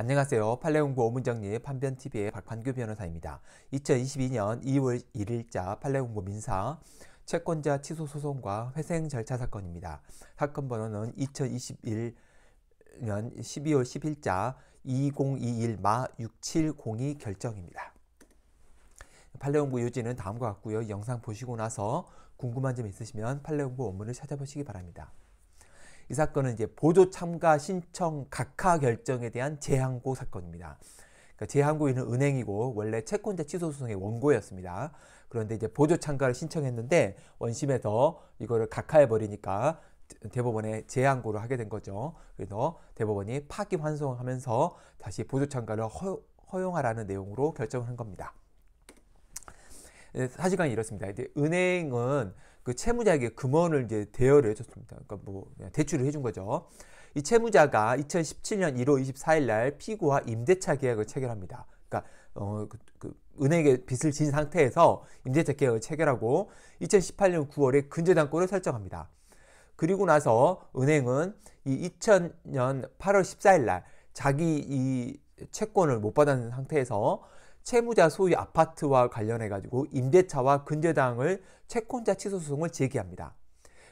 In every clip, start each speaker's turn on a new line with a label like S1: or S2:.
S1: 안녕하세요. 팔레옹부 오문정리 판변TV의 박판규 변호사입니다. 2022년 2월 1일자 팔레옹부 민사 채권자 취소 소송과 회생 절차 사건입니다. 사건 번호는 2021년 12월 10일자 2021마6702 결정입니다. 팔레옹부 요지는 다음과 같고요. 영상 보시고 나서 궁금한 점 있으시면 팔레옹부 원문을 찾아보시기 바랍니다. 이 사건은 이제 보조 참가 신청 각하 결정에 대한 재항고 사건입니다. 그러니까 재항고인은 은행이고 원래 채권자 취소 소송의 원고였습니다. 그런데 이제 보조 참가를 신청했는데 원심에서 이거를 각하해 버리니까 대법원에 재항고를 하게 된 거죠. 그래서 대법원이 파기 환송하면서 다시 보조 참가를 허, 허용하라는 내용으로 결정을 한 겁니다. 예, 사실관이 이렇습니다. 이제 은행은 그 채무자에게 금원을 이제 대여를 해줬습니다. 그러니까 뭐 대출을 해준 거죠. 이 채무자가 2017년 1월 24일 날 피고와 임대차 계약을 체결합니다. 그러니까 어, 그, 그 은행에 빚을 진 상태에서 임대차 계약을 체결하고 2018년 9월에 근저당권을 설정합니다. 그리고 나서 은행은 이 2000년 8월 14일 날 자기 이 채권을 못 받은 상태에서 채무자 소유 아파트와 관련해 가지고 임대차와 근저당을 채권자 취소 소송을 제기합니다.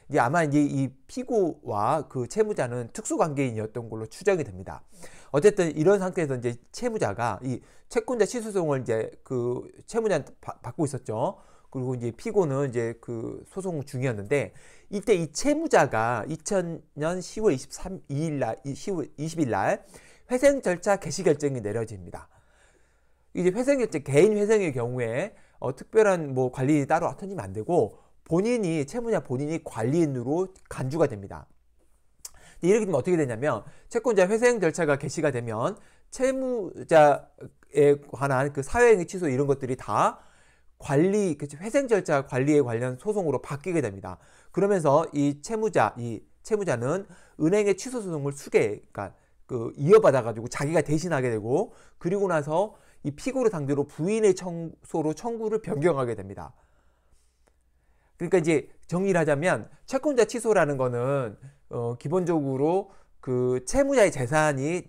S1: 이제 아마 이제 이 피고와 그 채무자는 특수 관계인이었던 걸로 추정이 됩니다. 어쨌든 이런 상태에서 이제 채무자가 이 채권자 취소송을 이제 그채무자 받고 있었죠. 그리고 이제 피고는 이제 그 소송 중이었는데 이때 이 채무자가 2000년 10월 23일 날 10월 20일 날 회생 절차 개시 결정이 내려집니다. 이제 회생결제 개인 회생의 경우에 어, 특별한 뭐 관리 따로 터지면안 되고 본인이 채무자 본인이 관리인으로 간주가 됩니다. 이렇게 되면 어떻게 되냐면 채권자 회생 절차가 개시가 되면 채무자에 관한 그 사회행위 취소 이런 것들이 다 관리 그 회생 절차 관리에 관련 소송으로 바뀌게 됩니다. 그러면서 이 채무자 이 채무자는 은행의 취소 소송을 수개 그러니까 그 이어받아 가지고 자기가 대신하게 되고 그리고 나서 이 피고를 상대로 부인의 청소로 청구를 변경하게 됩니다. 그러니까 이제 정리를 하자면 채권자 취소라는 거는 어, 기본적으로 그 채무자의 재산이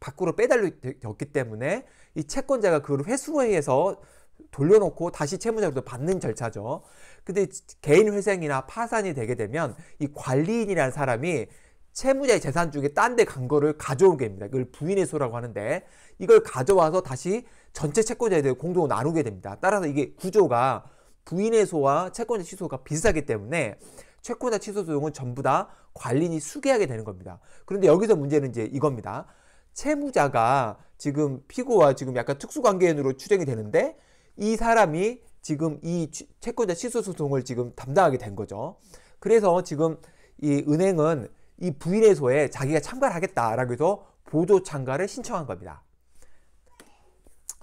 S1: 밖으로 빼달렸기 때문에 이 채권자가 그걸 회수해서 돌려놓고 다시 채무자로부 받는 절차죠. 근데 개인 회생이나 파산이 되게 되면 이 관리인이라는 사람이 채무자의 재산 중에 딴 데 간 거를 가져온 게입니다 이걸 부인의소라고 하는데 이걸 가져와서 다시 전체 채권자에 대해 공동으로 나누게 됩니다. 따라서 이게 구조가 부인의소와 채권자 취소가 비슷하기 때문에 채권자 취소 소송은 전부 다 관리인이 수계하게 되는 겁니다. 그런데 여기서 문제는 이제 이겁니다. 채무자가 지금 피고와 지금 약간 특수관계인으로 추정이 되는데 이 사람이 지금 이 채권자 취소 소송을 지금 담당하게 된 거죠. 그래서 지금 이 은행은 이 부인의소에 자기가 참가를 하겠다라고 해서 보조 참가를 신청한 겁니다.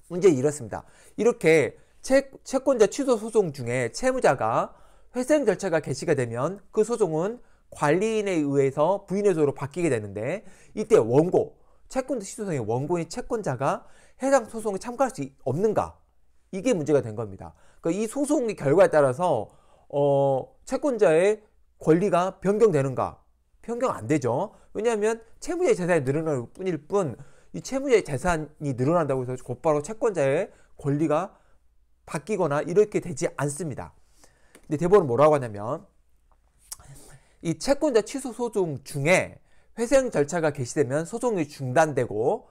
S1: 문제 이렇습니다. 이렇게 채, 채권자 취소 소송 중에 채무자가 회생 절차가 개시가 되면 그 소송은 관리인에 의해서 부인의소로 바뀌게 되는데 이때 원고, 채권자 취소송의 원고인 채권자가 해당 소송에 참가할 수 없는가? 이게 문제가 된 겁니다. 그러니까 이 소송의 결과에 따라서 어, 채권자의 권리가 변경되는가 변경 안 되죠. 왜냐하면 채무자의 재산이 늘어날 뿐일 뿐 이 채무자의 재산이 늘어난다고 해서 곧바로 채권자의 권리가 바뀌거나 이렇게 되지 않습니다. 근데 대법원은 뭐라고 하냐면 이 채권자 취소 소송 중에 회생 절차가 개시되면 소송이 중단되고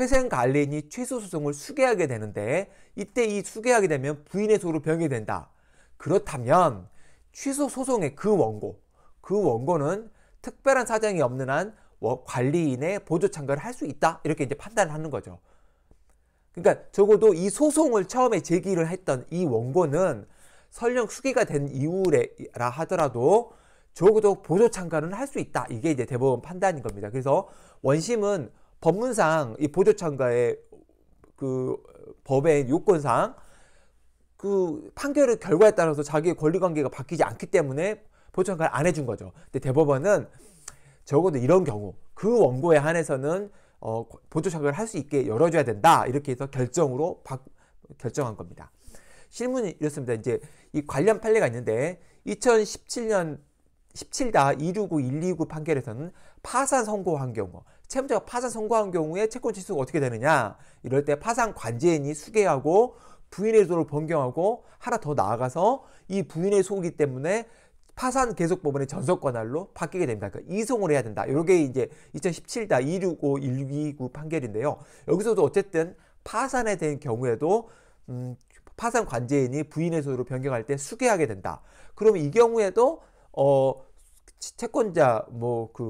S1: 회생 관리인이 취소 소송을 수개하게 되는데 이때 이 수개하게 되면 부인의 소로 변경이 된다. 그렇다면 취소 소송의 그 원고, 그 원고는 특별한 사정이 없는 한 관리인의 보조 참가를 할 수 있다 이렇게 이제 판단을 하는 거죠. 그러니까 적어도 이 소송을 처음에 제기를 했던 이 원고는 설령 수기가 된 이후라 하더라도 적어도 보조 참가는 할 수 있다 이게 이제 대법원 판단인 겁니다. 그래서 원심은 법문상 이 보조 참가의 그 법의 요건상 그 판결의 결과에 따라서 자기의 권리 관계가 바뀌지 않기 때문에 보통 그걸 안 해준 거죠. 근데 대법원은 적어도 이런 경우 그 원고에 한해서는 어, 보조 자격을 할 수 있게 열어줘야 된다 이렇게 해서 결정으로 바, 결정한 겁니다. 실문이 이렇습니다. 이제 이 관련 판례가 있는데 2017년 17다 269, 129 판결에서는 파산 선고한 경우, 채무자가 파산 선고한 경우에 채권 취소가 어떻게 되느냐? 이럴 때 파산 관제인이 수계하고 부인의 소를 변경하고 하나 더 나아가서 이 부인의 소기 때문에 파산 계속 법원의 전속 권한로 바뀌게 됩니다. 그러니까 이송을 해야 된다. 요게 이제 2 0 1 7 265, 129 판결인데요. 여기서도 어쨌든 파산에 대한 경우에도 음, 파산 관제인이 부인의 소유로 변경할 때수계하게 된다. 그럼 이 경우에도 어 채권자 뭐그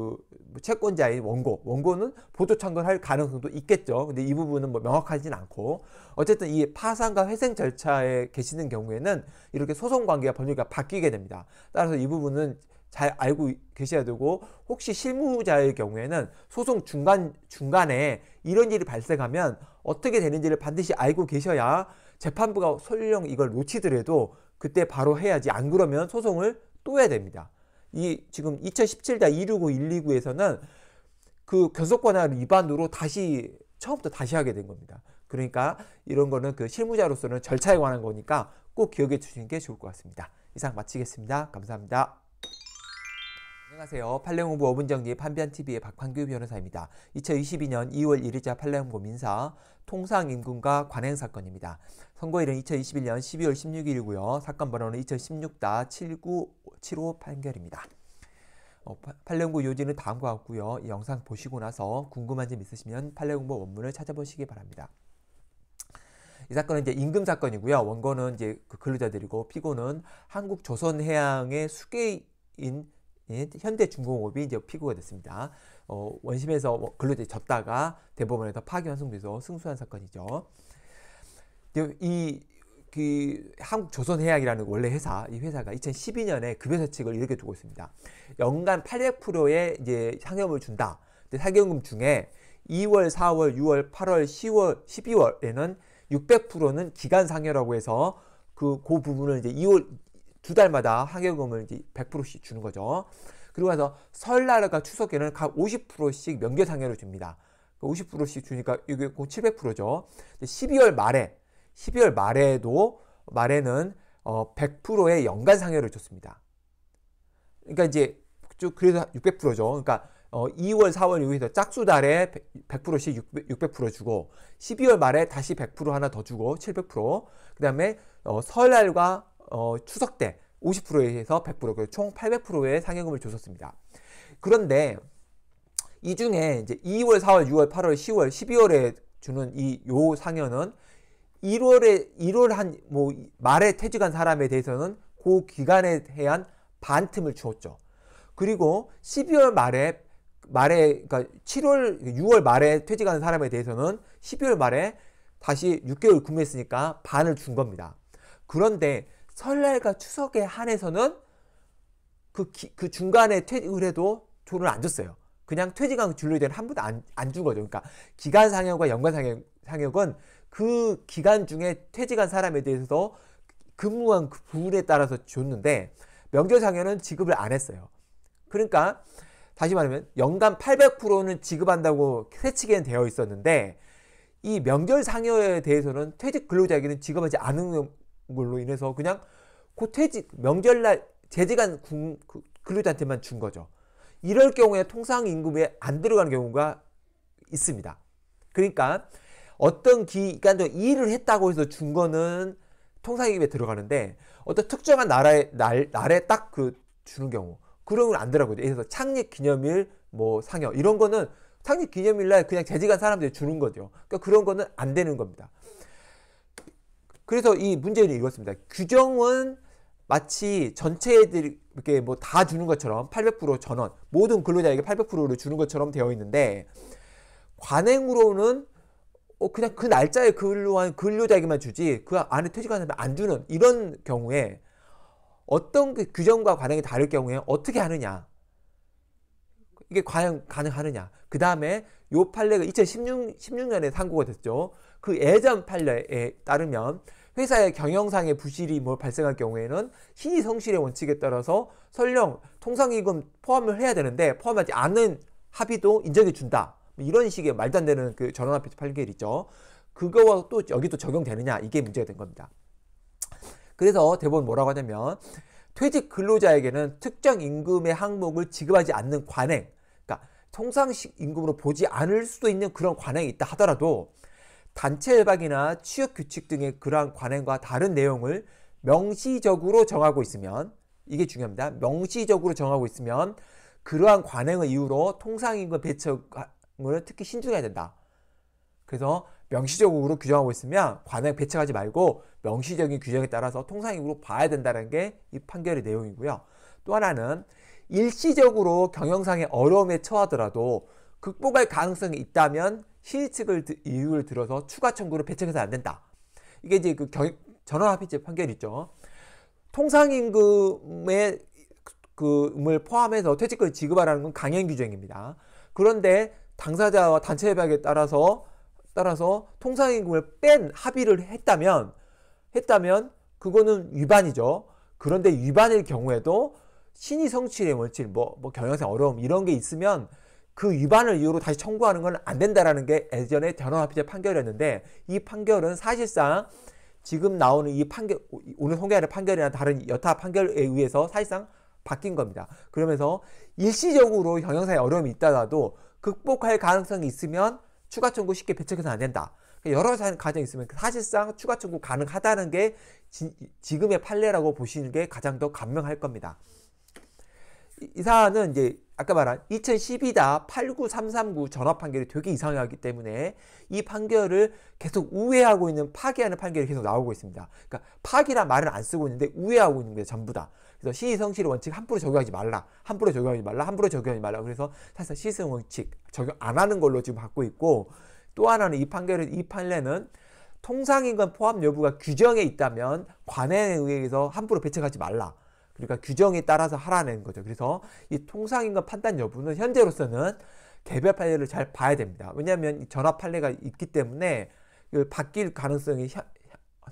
S1: 뭐 채권자의 원고 원고는 보조 청구할 가능성도 있겠죠. 근데 이 부분은 뭐 명확하진 않고 어쨌든 이 파산과 회생 절차에 계시는 경우에는 이렇게 소송 관계가 법률가 바뀌게 됩니다. 따라서 이 부분은 잘 알고 계셔야 되고 혹시 실무자의 경우에는 소송 중간 중간에 이런 일이 발생하면 어떻게 되는지를 반드시 알고 계셔야 재판부가 설령 이걸 놓치더라도 그때 바로 해야지 안 그러면 소송을 또 해야 됩니다. 이 지금 2017대 269, 129에서는 그 교섭권한 위반으로 다시 처음부터 다시 하게 된 겁니다. 그러니까 이런 거는 그 실무자로서는 절차에 관한 거니까 꼭 기억해 주시는 게 좋을 것 같습니다. 이상 마치겠습니다. 감사합니다. 안녕하세요. 팔레홍보 어분정리 판변TV의 박판규 변호사입니다. 2022년 2월 1일자 팔레홍보 민사 통상임금과 관행사건입니다. 선거일은 2021년 12월 16일이고요. 사건 번호는 2016다 7975 판결입니다. 어, 판례공 요지는 다음과 같고요. 이 영상 보시고 나서 궁금한 점 있으시면 판례공부 원문을 찾아보시기 바랍니다. 이 사건은 이제 임금 사건이고요. 원고는 이제 그 근로자들이고 피고는 한국 조선해양의 수계인 예, 현대중공업이 이제 피고가 됐습니다. 어, 원심에서 뭐 근로자 접다가 대법원에서 파기 환송돼서 승소한 사건이죠. 이, 그 한국 조선해양이라는 원래 회사, 이 회사가 2012년에 급여사 책을 이렇게 두고 있습니다. 연간 800%의 이제 상여금을 준다. 근데 상여금 중에 2월, 4월, 6월, 8월, 10월, 12월에는 600%는 기간 상여라고 해서 그, 그 부분을 이제 2월, 두 달마다 상여금을 이제 100%씩 주는 거죠. 그리고 나서 설날과 추석에는 각 50%씩 명절 상여를 줍니다. 50%씩 그 주니까 이게 700%죠. 12월 말에 12월 말에도 말에는 어, 100%의 연간 상여를 줬습니다. 그러니까 이제 쭉 그래서 600%죠. 그러니까 어, 2월, 4월 이후에서 짝수 달에 100%씩 600%, 주고 12월 말에 다시 100% 하나 더 주고 700%그 다음에 어, 설날과 어, 추석 때 50%에 해서 100%총 800%의 상여금을 줬었습니다. 그런데 이 중에 이제 2월, 4월, 6월, 8월, 10월, 12월에 주는 이 요 상여는 1월에 1월 한 뭐 말에 퇴직한 사람에 대해서는 그 기간에 대한 반틈을 주었죠. 그리고 12월 말에 말에 그러니까 7월 6월 말에 퇴직하는 사람에 대해서는 12월 말에 다시 6개월 구매했으니까 반을 준 겁니다. 그런데 설날과 추석에 한해서는 그, 기, 그 중간에 퇴직을 해도 돈을 안 줬어요. 그냥 퇴직한 진료에 대한 한 번도 안, 안 준 거죠. 그러니까 기간 상여과 연관 상여, 상여은 그 기간 중에 퇴직한 사람에 대해서 도 근무한 그 부분에 따라서 줬는데 명절상여는 지급을 안 했어요. 그러니까 다시 말하면 연간 800%는 지급한다고 세치에는 되어 있었는데 이 명절 상여에 대해서는 퇴직 근로자에게는 지급하지 않은 걸로 인해서 그냥 그 퇴직 명절날 재직한 그 근로자한테만 준 거죠. 이럴 경우에 통상 임금에 안 들어가는 경우가 있습니다. 그러니까 어떤 기간도 그러니까 일을 했다고 해서 준거는 통상임에 들어가는데 어떤 특정한 나라의 날, 날에 딱 그 주는 경우 그런 건안 들어가요. 그래서 창립 기념일 뭐 상여 이런 거는 창립 기념일날 그냥 재직한 사람들이 주는 거죠. 그러니까 그런 거는 안 되는 겁니다. 그래서 이 문제는 이것습니다 규정은 마치 전체들이 이렇게 뭐 다 주는 것처럼 800% 전원 모든 근로자에게 800%를 주는 것처럼 되어 있는데 관행으로는 어, 그냥 그 날짜에 근로한 근로자에게만 주지 그 안에 퇴직한 사람이 안 주는 이런 경우에 어떤 그 규정과 관행이 다를 경우에 어떻게 하느냐 이게 과연 가능하느냐 그 다음에 요 판례가 2016, 16년에 상고가 됐죠 그 예전 판례에 따르면 회사의 경영상의 부실이 뭐 발생할 경우에는 신의 성실의 원칙에 따라서 설령 통상이금 포함을 해야 되는데 포함하지 않은 합의도 인정해 준다 뭐 이런 식의 말도 안 되는 그전원 앞에서 8개월 있죠. 그거와 또 여기도 적용되느냐 이게 문제가 된 겁니다. 그래서 대법원 뭐라고 하냐면 퇴직 근로자에게는 특정 임금의 항목을 지급하지 않는 관행, 그러니까 통상식 임금으로 보지 않을 수도 있는 그런 관행이 있다 하더라도 단체 협약이나 취업 규칙 등의 그러한 관행과 다른 내용을 명시적으로 정하고 있으면 이게 중요합니다. 명시적으로 정하고 있으면 그러한 관행의 이유로 통상임금 배척 거는 특히 신중해야 된다. 그래서 명시적으로 규정하고 있으면 관행 배척하지 말고 명시적인 규정에 따라서 통상적으로 봐야 된다는 게 이 판결의 내용이고요. 또 하나는 일시적으로 경영상의 어려움에 처하더라도 극복할 가능성이 있다면 시의 측을 이유를 들어서 추가 청구를 배척해서 안 된다. 이게 이제 그 전원합의체 판결이 있죠. 통상임금의 그음을 그 포함해서 퇴직금을 지급하라는 건 강행 규정입니다. 그런데 당사자와 단체 협약에 따라서 따라서 통상임금을 뺀 합의를 했다면 했다면 그거는 위반이죠. 그런데 위반일 경우에도 신의 성취의 원칙, 뭐, 뭐 경영상 어려움 이런 게 있으면 그 위반을 이유로 다시 청구하는 건 안 된다라는 게 예전에 변호합의제 판결이었는데 이 판결은 사실상 지금 나오는 이 판결 오늘 소계하는 판결이나 다른 여타 판결에 의해서 사실상 바뀐 겁니다. 그러면서 일시적으로 경영상의 어려움이 있다라도 극복할 가능성이 있으면 추가 청구 쉽게 배척해서 안 된다. 그러니까 여러 가정이 있으면 사실상 추가 청구 가능하다는 게 지, 금의 판례라고 보시는 게 가장 더 감명할 겁니다. 이, 이 사안은 이제 아까 말한 2 0 1 2 89339 전화 판결이 되게 이상하기 때문에 이 판결을 계속 우회하고 있는 파기하는 판결이 계속 나오고 있습니다. 그러니까 파기란 말은 안 쓰고 있는데 우회하고 있는 게 전부 다. 그래서 시의성실 원칙 함부로 적용하지 말라. 함부로 적용하지 말라. 함부로 적용하지 말라. 그래서 사실상 시의성 원칙 적용 안 하는 걸로 지금 받고 있고 또 하나는 이 판결은 이 판례는 통상인권 포함 여부가 규정에 있다면 관행에 의해서 함부로 배척하지 말라. 그러니까 규정에 따라서 하라는 거죠. 그래서 이 통상인권 판단 여부는 현재로서는 개별 판례를 잘 봐야 됩니다. 왜냐하면 전화 판례가 있기 때문에 바뀔 가능성이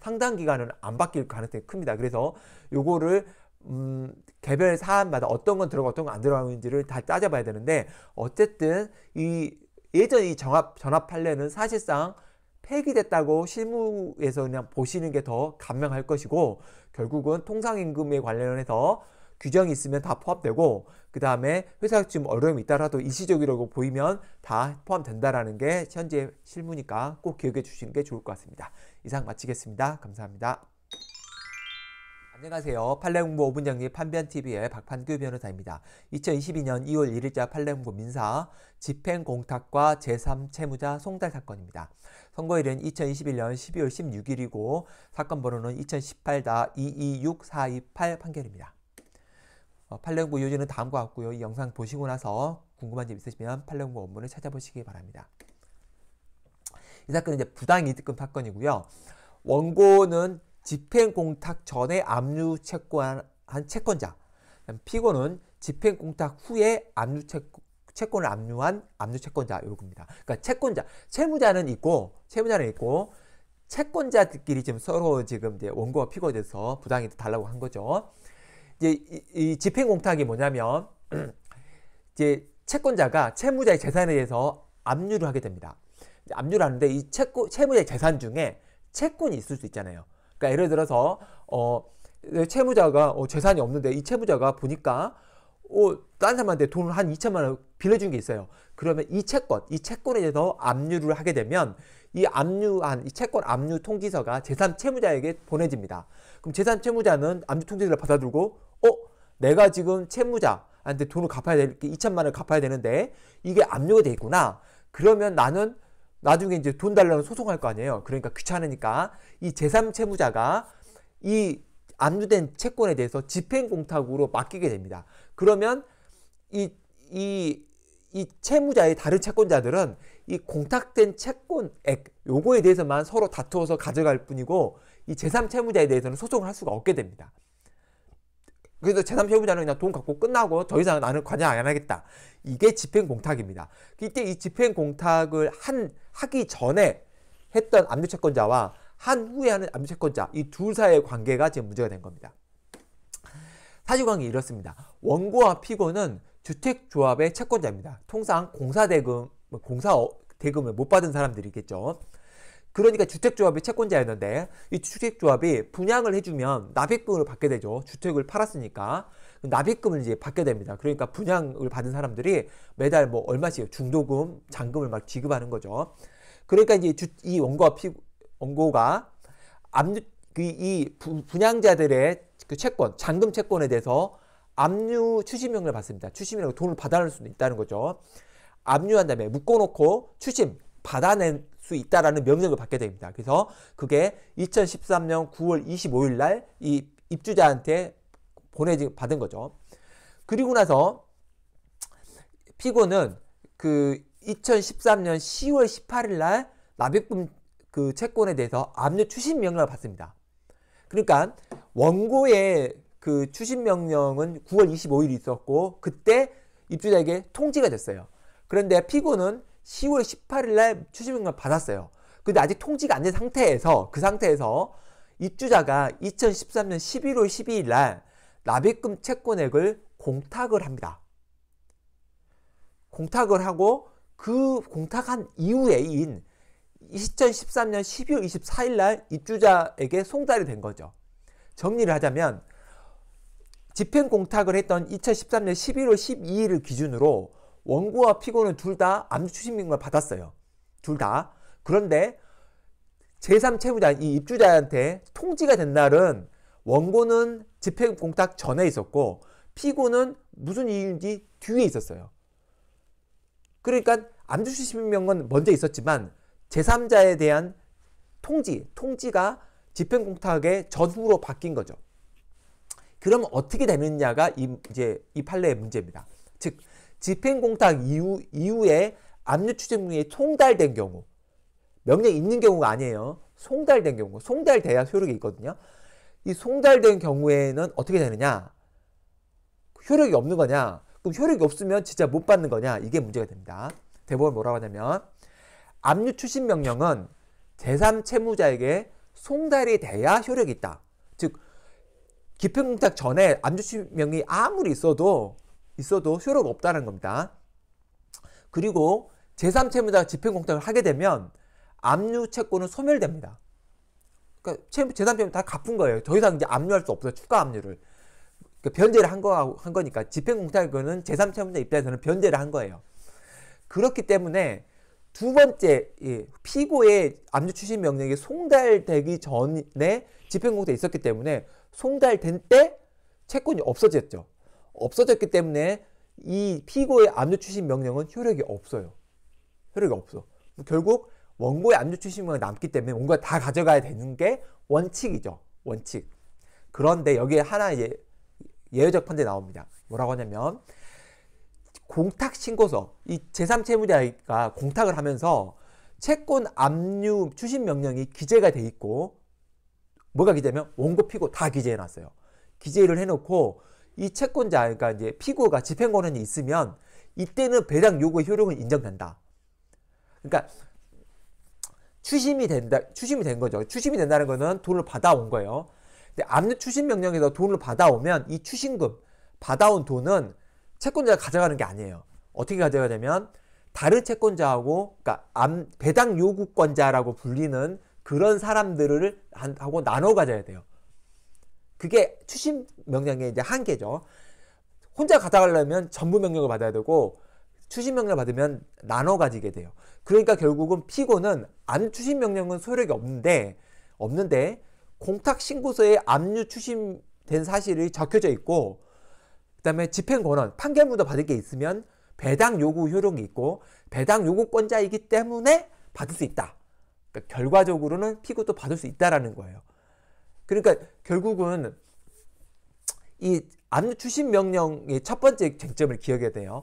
S1: 상당 기간은 안 바뀔 가능성이 큽니다. 그래서 요거를 음, 개별 사안마다 어떤 건 들어가고 어떤 건 안 들어가는지를 다 따져봐야 되는데 어쨌든 이 예전 이 정합 전합 판례는 사실상 폐기됐다고 실무에서 그냥 보시는 게 더 감명할 것이고 결국은 통상임금에 관련해서 규정이 있으면 다 포함되고 그 다음에 회사가 지금 어려움이 있다라도 일시적이라고 보이면 다 포함된다라는 게 현재 실무니까 꼭 기억해 주시는 게 좋을 것 같습니다. 이상 마치겠습니다. 감사합니다. 안녕하세요. 판례공부 5분정리 판변TV의 박판규 변호사입니다. 2022년 2월 1일자 판례공부 민사 집행공탁과 제3채무자 송달 사건입니다. 선고일은 2021년 12월 16일이고 사건 번호는 2018-226428 판결입니다. 어, 판례공부 요지는 다음과 같고요. 이 영상 보시고 나서 궁금한 점 있으시면 판례공부 원문을 찾아보시기 바랍니다. 이 사건은 이제 부당이득금 사건이고요. 원고는 집행공탁 전에 압류 채권한 채권자. 피고는 집행공탁 후에 압류 채권, 을 압류한 압류 채권자 요겁니다. 그러니까 채권자, 채무자는 있고 채무자는 있고 채권자들끼리 지금 서로 지금 이제 원고가피고돼서 부당이 달라고 한 거죠. 이제 이, 이 집행공탁이 뭐냐면 이제 채권자가 채무자의 재산에 대해서 압류를 하게 됩니다. 압류를 하는데 이 채권, 채무자의 재산 중에 채권이 있을 수 있잖아요. 그러니까 예를 들어서 어, 채무자가 어, 재산이 없는데 이 채무자가 보니까 어, 딴 사람한테 돈을 한 2천만 원 빌려준 게 있어요. 그러면 이 채권, 이 채권에 대해서 압류를 하게 되면 이 압류한 이 채권 압류 통지서가 재산 채무자에게 보내집니다. 그럼 재산 채무자는 압류 통지서를 받아들고 어, 내가 지금 채무자한테 돈을 갚아야 될 게 2천만 원을 갚아야 되는데 이게 압류가 돼 있구나. 그러면 나는 나중에 이제 돈 달라고 소송할 거 아니에요. 그러니까 귀찮으니까 이 제3채무자가 이 압류된 채권에 대해서 집행공탁으로 맡기게 됩니다. 그러면 이, 이, 이 채무자의 다른 채권자들은 이 공탁된 채권액 요거에 대해서만 서로 다투어서 가져갈 뿐이고 이 제3채무자에 대해서는 소송을 할 수가 없게 됩니다. 그래서 제3 세후자는 그냥 돈 갖고 끝나고 더 이상 나는 관여 안 하겠다. 이게 집행공탁입니다. 이때 이 집행공탁을 한 하기 전에 했던 압류채권자와 한 후에 하는 압류채권자 이 둘 사이의 관계가 지금 문제가 된 겁니다. 사실관계 이렇습니다. 원고와 피고는 주택조합의 채권자입니다. 통상 공사대금, 뭐 공사 대금을 못 받은 사람들이겠죠. 그러니까 주택조합이 채권자였는데 이 주택조합이 분양을 해주면 납입금을 받게 되죠. 주택을 팔았으니까 납입금을 이제 받게 됩니다. 그러니까 분양을 받은 사람들이 매달 뭐 얼마씩 중도금, 잔금을 막 지급하는 거죠. 그러니까 이제 주, 이 원고와 피, 원고가 압류 그 이 분양자들의 그 채권, 잔금 채권에 대해서 압류 추심명을 받습니다. 추심이라고 돈을 받아낼 수는 있다는 거죠. 압류한 다음에 묶어놓고 추심 받아낸 수 있다라는 명령을 받게 됩니다. 그래서 그게 2013년 9월 25일 날이 입주자한테 보내 받은 거죠. 그리고 나서 피고는 그 2013년 10월 18일 날 납입금 그 채권에 대해서 압류 추신 명령을 받습니다. 그러니까 원고의 그 추신 명령은 9월 2 5일 있었고 그때 입주자에게 통지가 됐어요. 그런데 피고는 10월 18일 날 추징금을 받았어요. 근데 아직 통지가 안 된 상태에서 그 상태에서 입주자가 2013년 11월 12일 날 납입금 채권액을 공탁을 합니다. 공탁을 하고 그 공탁한 이후에인 2013년 12월 24일 날 입주자에게 송달이 된 거죠. 정리를 하자면 집행공탁을 했던 2013년 11월 12일을 기준으로 원고와 피고는 둘 다 암주 추심명을 받았어요. 둘 다. 그런데 제3 채무자, 이 입주자한테 통지가 된 날은 원고는 집행 공탁 전에 있었고 피고는 무슨 이유인지 뒤에 있었어요. 그러니까 암주 추심명은 먼저 있었지만 제3자에 대한 통지, 통지가 집행공탁의 전후로 바뀐 거죠. 그럼 어떻게 되느냐가 이, 이제 이 판례의 문제입니다. 즉 집행공탁 이후, 이후에 압류추징령이 송달된 경우 명령 있는 경우가 아니에요. 송달된 경우 송달돼야 효력이 있거든요. 이 송달된 경우에는 어떻게 되느냐 효력이 없는 거냐 그럼 효력이 없으면 진짜 못 받는 거냐 이게 문제가 됩니다. 대법원 뭐라고 하냐면 압류 추신 명령은 제3 채무자에게 송달이 돼야 효력이 있다. 즉 기평공탁 전에 압류 추신 명이 아무리 있어도 있어도 효력 없다는 겁니다. 그리고 제3채무자가 집행공탁을 하게 되면 압류 채권은 소멸됩니다. 그러니까 제3채무 다 갚은 거예요. 더 이상 이제 압류할 수 없어요. 추가 압류를. 그러니까 변제를 한, 거, 한 거니까 집행공탁은 제3채무자 입장에서는 변제를 한 거예요. 그렇기 때문에 두 번째 예, 피고의 압류 추신 명령이 송달되기 전에 집행공탁이 있었기 때문에 송달된 때 채권이 없어졌죠. 없어졌기 때문에 이 피고의 압류 추심 명령은 효력이 없어요. 효력이 없어. 결국 원고의 압류 추심 명령이 남기 때문에 뭔가 다 가져가야 되는 게 원칙이죠. 원칙. 그런데 여기에 하나 예, 예외적 판대 나옵니다. 뭐라고 하냐면 공탁 신고서 이 제3채무자가 공탁을 하면서 채권 압류 추심 명령이 기재가 돼 있고 뭐가 기재면 원고 피고 다 기재해 놨어요. 기재를 해 놓고 이 채권자, 그러니까 이제 피고가 집행권한이 있으면 이때는 배당 요구 효력은 인정된다. 그러니까 추심이 된다, 추심이 된 거죠. 추심이 된다는 거는 돈을 받아온 거예요. 근데 압류 추심 명령에서 돈을 받아오면 이 추심금, 받아온 돈은 채권자가 가져가는 게 아니에요. 어떻게 가져가냐면 다른 채권자하고 그러니까 암, 배당 요구권자라고 불리는 그런 사람들을 한, 하고 나눠 가져야 돼요. 그게 추심 명령의 이제 한계죠. 혼자 가져가려면 전부 명령을 받아야 되고 추심 명령 을 받으면 나눠 가지게 돼요. 그러니까 결국은 피고는 안 추심 명령은 소력이 없는데 없는데 공탁 신고서에 압류 추심된 사실이 적혀져 있고 그다음에 집행 권한 판결문도 받을 게 있으면 배당 요구 효력이 있고 배당 요구권자이기 때문에 받을 수 있다. 그러니까 결과적으로는 피고도 받을 수 있다라는 거예요. 그러니까 결국은 이 압류 추심 명령의 첫 번째 쟁점을 기억해야 돼요.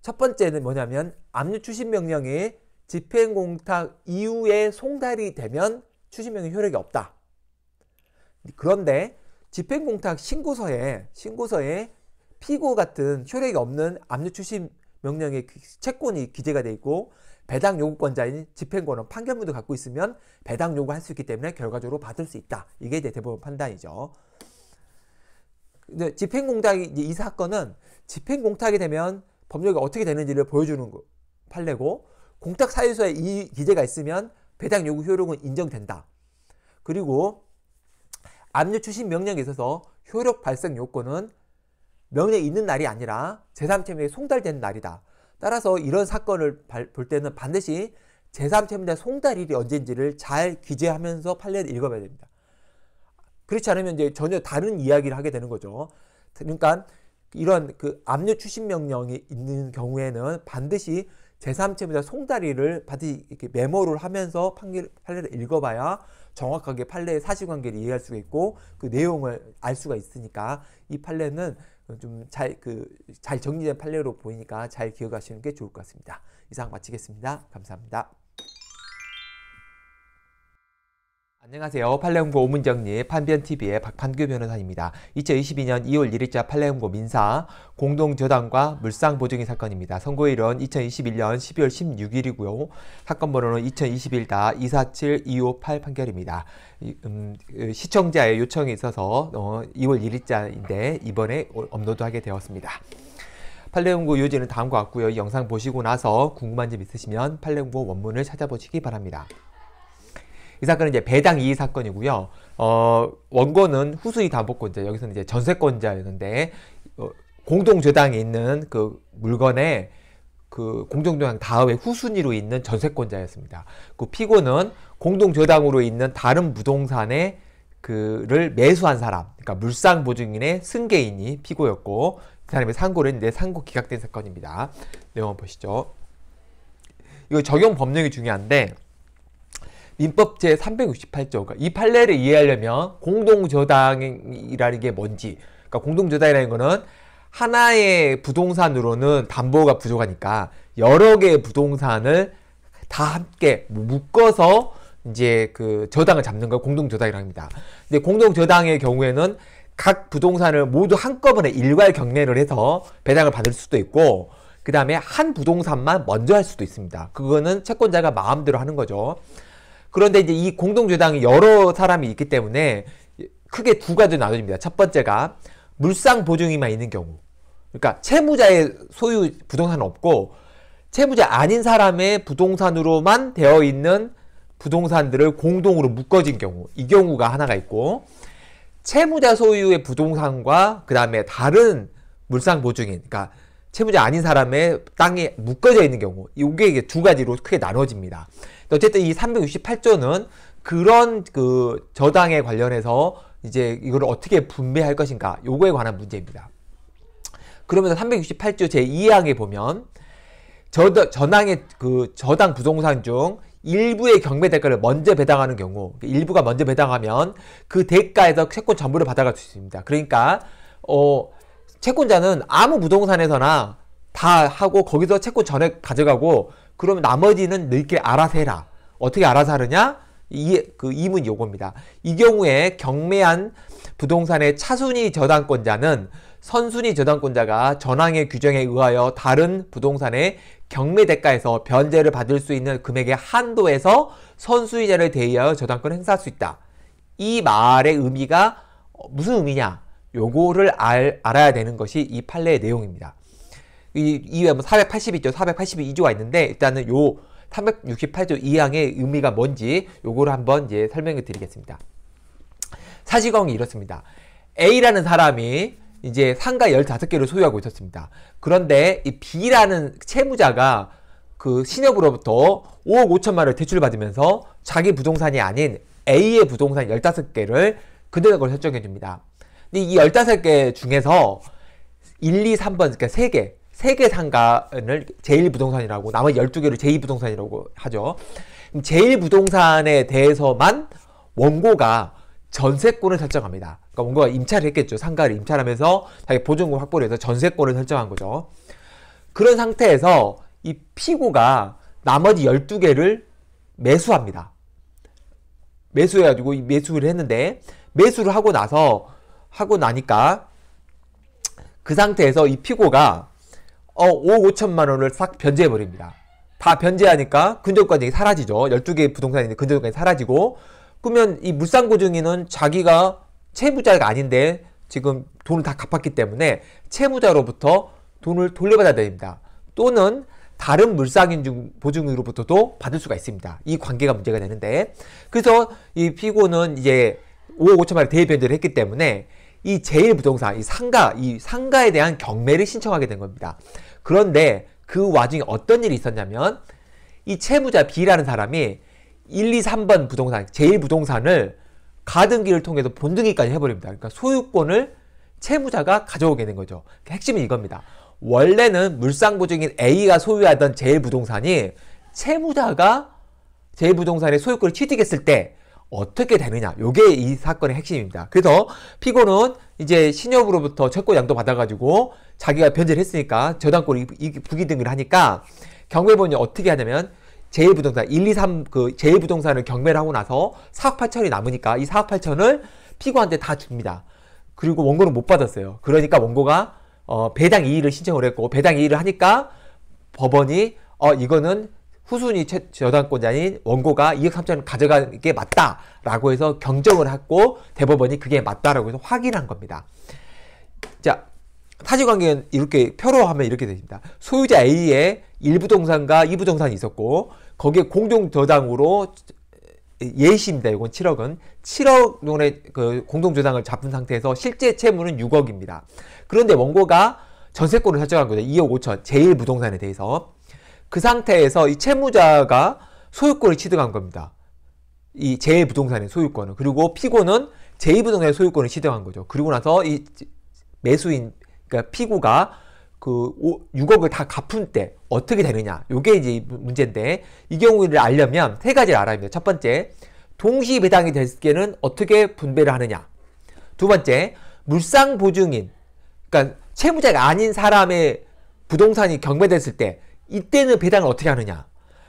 S1: 첫 번째는 뭐냐면 압류 추심 명령이 집행 공탁 이후에 송달이 되면 추심 명령 효력이 없다. 그런데 집행 공탁 신고서에 신고서에 피고 같은 효력이 없는 압류 추심 명령의 그 채권이 기재가 되 있고 배당 요구권자인 집행권은 판결문도 갖고 있으면 배당 요구할 수 있기 때문에 결과적으로 받을 수 있다. 이게 이제 대법원 판단이죠. 근데 집행공탁이 이 사건은 집행공탁이 되면 법률이 어떻게 되는지를 보여주는 거, 판례고 공탁 사유서에 이 기재가 있으면 배당 요구 효력은 인정된다. 그리고 압류 추신 명령에 있어서 효력 발생 요건은 명령이 있는 날이 아니라 제3채무에 송달된 날이다. 따라서 이런 사건을 볼 때는 반드시 제3채무자 송달일이 언제인지를 잘 기재하면서 판례를 읽어봐야 됩니다. 그렇지 않으면 이제 전혀 다른 이야기를 하게 되는 거죠. 그러니까 이런 그 압류 추심 명령이 있는 경우에는 반드시 제3채무자 송달이를 반드시 이렇게 메모를 하면서 판결, 판례를 읽어봐야 정확하게 판례의 사실관계를 이해할 수가 있고 그 내용을 알 수가 있으니까 이 판례는 좀잘그잘 그, 정리된 판례로 보이니까 잘 기억하시는 게 좋을 것 같습니다. 이상 마치겠습니다. 감사합니다. 안녕하세요. 팔레음고 오문정리 판변TV의 박판규 변호사입니다. 2022년 2월 1일자 팔레음고 민사 공동저당과 물상보증인 사건입니다. 선고일은 2021년 12월 16일이고요. 사건 번호는 2021-247-258 판결입니다. 음, 그 시청자의 요청이 있어서 어, 2월 1일자인데 이번에 업로드하게 되었습니다. 팔레음고 요지는 다음과 같고요. 영상 보시고 나서 궁금한 점 있으시면 팔레음고 원문을 찾아보시기 바랍니다. 이 사건은 이제 배당 이의 사건이고요. 어, 원고는 후수이 담보권자, 여기서는 이제 전세권자였는데, 어, 공동저당이 있는 그 물건에 그 공동저당 다음에 후순위로 있는 전세권자였습니다. 그 피고는 공동저당으로 있는 다른 부동산에 그를 매수한 사람, 그러니까 물상 보증인의 승계인이 피고였고 그 사람의 상고를 했는데 상고 기각된 사건입니다. 내용 보시죠. 이거 적용 법령이 중요한데 민법 제368조 그러니까 이 판례를 이해하려면 공동저당이라는 게 뭔지 그러니까 공동저당이라는 거는 하나의 부동산으로는 담보가 부족하니까 여러 개의 부동산을 다 함께 뭐 묶어서 이제 그 저당을 잡는 걸 공동저당이라고 합니다. 근데 공동저당의 경우에는 각 부동산을 모두 한꺼번에 일괄 경매를 해서 배당을 받을 수도 있고 그 다음에 한 부동산만 먼저 할 수도 있습니다. 그거는 채권자가 마음대로 하는 거죠. 그런데 이제 이 공동주당이 여러 사람이 있기 때문에 크게 두 가지로 나눠집니다. 첫 번째가 물상 보증이만 있는 경우. 그러니까 채무자의 소유 부동산은 없고 채무자 아닌 사람의 부동산으로만 되어 있는 부동산들을 공동으로 묶어진 경우. 이 경우가 하나가 있고 채무자 소유의 부동산과 그다음에 다른 물상 보증인 그러니까 채무자 아닌 사람의 땅에 묶어져 있는 경우. 이게 두 가지로 크게 나눠집니다. 어쨌든 이 368조는 그런 그 저당에 관련해서 이제 이걸 어떻게 분배할 것인가 요거에 관한 문제입니다. 그러면서 368조 제2항에 보면 저, 전항의 그 저당 부동산 중 일부의 경매 대가를 먼저 배당하는 경우 일부가 먼저 배당하면 그 대가에서 채권 전부를 받아갈 수 있습니다. 그러니까 어 채권자는 아무 부동산에서나 다 하고 거기서 채권 전액 가져가고 그럼 나머지는 너희끼리 알아서 해라. 어떻게 알아서 하느냐? 이, 그 이문 요겁니다. 이 경우에 경매한 부동산의 차순위 저당권자는 선순위 저당권자가 전항의 규정에 의하여 다른 부동산의 경매 대가에서 변제를 받을 수 있는 금액의 한도에서 선순위자를 대의하여 저당권을 행사할 수 있다. 이 말의 의미가 무슨 의미냐? 요거를 알, 알아야 되는 것이 이 판례의 내용입니다. 이 이외에 뭐4 8 2조 482조가 있는데 일단은 요 368조 이항의 의미가 뭔지 요거를 한번 이제 설명해 드리겠습니다. 사실관이 이렇습니다. A라는 사람이 이제 상가 15개를 소유하고 있었습니다. 그런데 이 B라는 채무자가 그 신협으로부터 5억 5천만 원을 대출받으면서 자기 부동산이 아닌 A의 부동산 15개를 그대로 설정해 줍니다. 근데 이 15개 중에서 1, 2, 3번, 그러니까 3개, 세개 상가를 제1부동산이라고 나머지 12개를 제2부동산이라고 하죠. 제1부동산에 대해서만 원고가 전세권을 설정합니다. 그러니까 원고가 임차를 했겠죠. 상가를 임차하면서 자기 보증금 확보를 해서 전세권을 설정한 거죠. 그런 상태에서 이 피고가 나머지 12개를 매수합니다. 매수해가지고 매수를 했는데 매수를 하고 나서 하고 나니까 그 상태에서 이 피고가 어, 5, 5천만 원을 싹 변제해버립니다. 다 변제하니까 근저가액이 사라지죠. 12개 의 부동산인데 근저가액이 사라지고 그러면 이 물상고증인은 자기가 채무자가 아닌데 지금 돈을 다 갚았기 때문에 채무자로부터 돈을 돌려받아야 됩니다. 또는 다른 물상인 중 보증으로부터도 받을 수가 있습니다. 이 관계가 문제가 되는데 그래서 이 피고는 이제 5억 5천만 원 대변제를 했기 때문에 이 제일 부동산, 이 상가, 이 상가에 대한 경매를 신청하게 된 겁니다. 그런데 그 와중에 어떤 일이 있었냐면 이 채무자 B라는 사람이 1, 2, 3번 부동산, 제일 부동산을 가등기를 통해서 본등기까지 해버립니다. 그러니까 소유권을 채무자가 가져오게 된 거죠. 그러니까 핵심은 이겁니다. 원래는 물상보증인 A가 소유하던 제일 부동산이 채무자가 제일 부동산의 소유권을 취득했을 때 어떻게 되느냐. 요게 이 사건의 핵심입니다. 그래서 피고는 이제 신협으로부터 채권 양도 받아가지고 자기가 변제를 했으니까 저당권 이 부기등을 하니까 경매법이 어떻게 하냐면 제1부동산 1, 2, 3 그 제1부동산을 경매를 하고 나서 4억 8천이 남으니까 이 4억 8천을 피고한테 다 줍니다. 그리고 원고는 못 받았어요. 그러니까 원고가 어, 배당 이의를 신청을 했고 배당 이의를 하니까 법원이 어 이거는 후순위 최, 저당권자인 원고가 2억 3천을 가져간 게 맞다라고 해서 경정을 했고 대법원이 그게 맞다라고 해서 확인한 겁니다. 자, 사실관계는 이렇게 표로 하면 이렇게 됩니다. 소유자 A의 1부동산과 2부동산이 있었고 거기에 공동저당으로 예시입니다. 이건 7억은 7억 원의 그 공동저당을 잡은 상태에서 실제 채무는 6억입니다. 그런데 원고가 전세권을 설정한 거죠. 2억 5천 제1부동산에 대해서 그 상태에서 이 채무자가 소유권을 취득한 겁니다. 이 제1부동산의 소유권을. 그리고 피고는 제2부동산의 소유권을 취득한 거죠. 그리고 나서 이 매수인, 그러니까 피고가 그 6억을 다 갚은 때 어떻게 되느냐. 요게 이제 문제인데 이 경우를 알려면 세 가지를 알아야 합니다. 첫 번째, 동시 배당이 됐을 때는 어떻게 분배를 하느냐. 두 번째, 물상 보증인, 그러니까 채무자가 아닌 사람의 부동산이 경매됐을 때 이때는 배당을 어떻게 하느냐.